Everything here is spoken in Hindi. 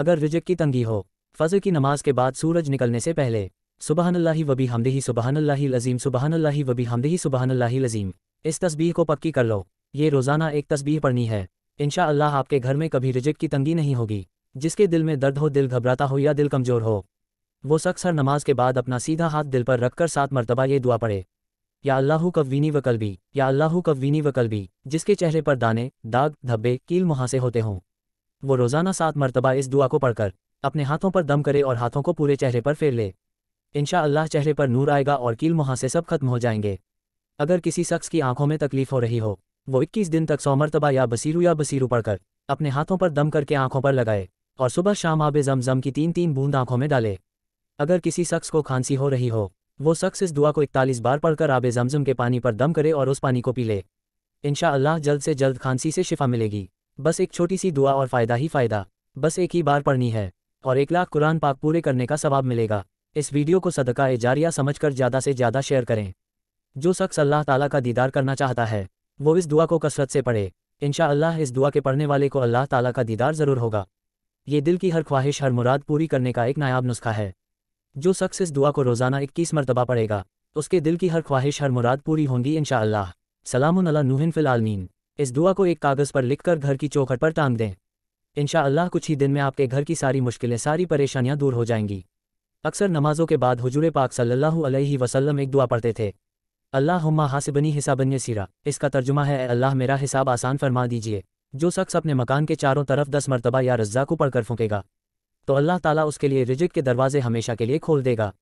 अगर रिजक की तंगी हो फजर की नमाज के बाद सूरज निकलने से पहले सुबहानल्ला वबी हमदही सुबहानल्लाही लजीम सुबहानल्लाही वबी हमदही सुबहानल्लाही लजीम इस तस्बीह को पक्की कर लो ये रोज़ाना एक तस्बीह पढ़नी है इनशा अल्लाह आपके घर में कभी रिजक की तंगी नहीं होगी जिसके दिल में दर्द हो दिल घबराता हो या दिल कमज़ोर हो वो शख्स हर नमाज के बाद अपना सीधा हाथ दिल पर रखकर सात मरतबा ये दुआ पढ़े या अल्लाह कवीनी व कलबी या अल्लाह कवीनी व कलबी जिसके चेहरे पर दाने दाग धब्बे कील मुहासे होते हों वो रोज़ाना सात मरतबा इस दुआ को पढ़कर अपने हाथों पर दम करे और हाथों को पूरे चेहरे पर फेर ले इनशा अल्लाह चेहरे पर नूर आएगा और कील मुहा से सब खत्म हो जाएंगे अगर किसी शख्स की आंखों में तकलीफ हो रही हो वो इक्कीस दिन तक सौ मरतबा या बसीरू या बसीरू पढ़कर अपने हाथों पर दम करके आंखों पर लगाए और सुबह शाम आब जमजम की तीन तीन बूंद आंखों में डाले अगर किसी शख्स को खांसी हो रही हो वो शख्स इस दुआ को इकतालीस बार पढ़कर आब जमजम के पानी पर दम करे और उस पानी को पी ले इनशा अल्लाह जल्द से जल्द खांसी से शिफा मिलेगी बस एक छोटी सी दुआ और फ़ायदा ही फ़ायदा बस एक ही बार पढ़नी है और एक लाख कुरान पाक पूरे करने का सवाब मिलेगा इस वीडियो को सदका ए जारिया समझ कर ज़्यादा से ज़्यादा शेयर करें जो शख्स अल्लाह ताला का दीदार करना चाहता है वो इस दुआ को कसरत से पढ़े इनशा अल्लाह इस दुआ के पढ़ने वाले को अल्लाह ताला का दीदार ज़रूर होगा ये दिल की हर ख्वाहिश हर मुराद पूरी करने का एक नायाब नुस्खा है जो शख्स इस दुआ को रोज़ाना इक्कीस मरतबा पढ़ेगा उसके दिल की हर ख्वाहिश हर मुराद पूरी होंगी इनशा अल्लाह सलाम नूहिन इस दुआ को एक कागज़ पर लिखकर घर की चौखट पर टांग दें इन कुछ ही दिन में आपके घर की सारी मुश्किलें सारी परेशानियां दूर हो जाएंगी अक्सर नमाजों के बाद हजूर पाक सल्लल्लाहु अलैहि वसल्लम एक दुआ पढ़ते थे अल्लाह हासिबनी हिसाबन सीरा इसका तर्जुमा है अल्लाह मेरा हिसाब आसान फरमा दीजिए जो शख्स अपने मकान के चारों तरफ दस मरतबा या रज्जा को पढ़कर फूकेगा तो अल्लाह ताला उसके लिए रिजिक के दरवाजे हमेशा के लिए खोल देगा